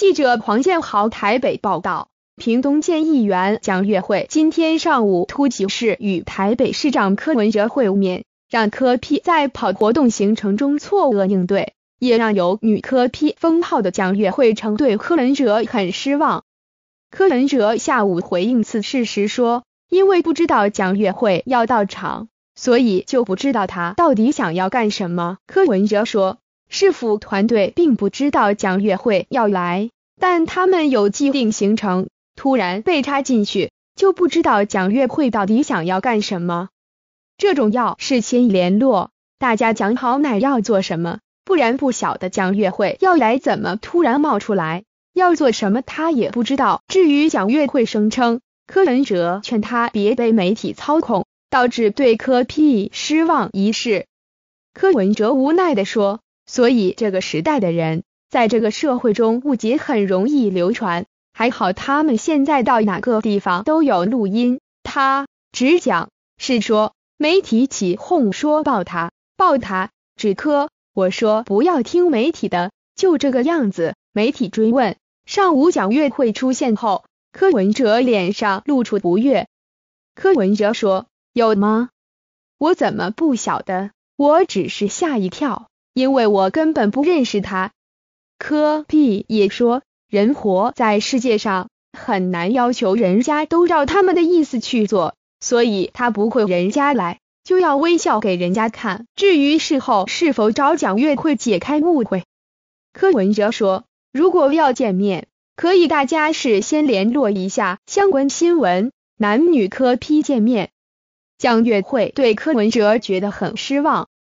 记者黄建豪台北报道，屏东县议员蒋月慧今天上午突袭市与台北市长柯文哲会面，让柯批在跑活动行程中错愕应对，也让有女柯批封号的蒋月慧称对柯文哲很失望。柯文哲下午回应此事时说，因为不知道蒋月慧要到场，所以就不知道他到底想要干什么。柯文哲说。市府团队并不知道蒋月慧要来，但他们有既定行程，突然被插进去，就不知道蒋月慧到底想要干什么。这种要事先联络，大家讲好哪要做什么，不然不晓得蒋月慧要来，怎么突然冒出来，要做什么他也不知道。至于蒋月慧声称柯文哲劝他别被媒体操控，导致对柯 P 失望一事，柯文哲无奈的说。所以这个时代的人，在这个社会中误解很容易流传。还好他们现在到哪个地方都有录音。他只讲是说媒体起哄说爆他爆他，只磕我说不要听媒体的，就这个样子。媒体追问上午蒋月会出现后，柯文哲脸上露出不悦。柯文哲说：“有吗？我怎么不晓得？我只是吓一跳。”因为我根本不认识他，科比也说，人活在世界上很难要求人家都照他们的意思去做，所以他不会人家来就要微笑给人家看。至于事后是否找蒋月会解开误会，柯文哲说，如果要见面，可以大家事先联络一下相关新闻，男女科 P 见面。蒋月会对柯文哲觉得很失望。